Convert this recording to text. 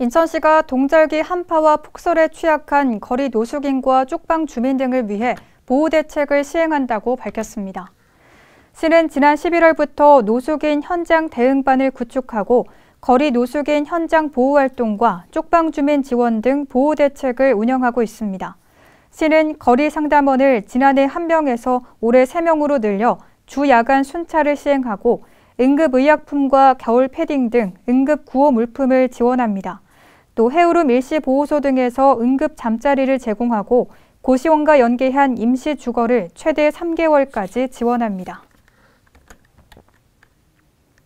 인천시가 동절기 한파와 폭설에 취약한 거리 노숙인과 쪽방 주민 등을 위해 보호 대책을 시행한다고 밝혔습니다. 시는 지난 11월부터 노숙인 현장 대응반을 구축하고 거리 노숙인 현장 보호 활동과 쪽방 주민 지원 등 보호 대책을 운영하고 있습니다. 시는 거리 상담원을 지난해 1명에서 올해 3명으로 늘려 주 야간 순찰을 시행하고 응급의약품과 겨울 패딩 등 응급 구호 물품을 지원합니다. 또해우룸일시 보호소 등에서 응급 잠자리를 제공하고 고시원과 연계한 임시 주거를 최대 3개월까지 지원합니다.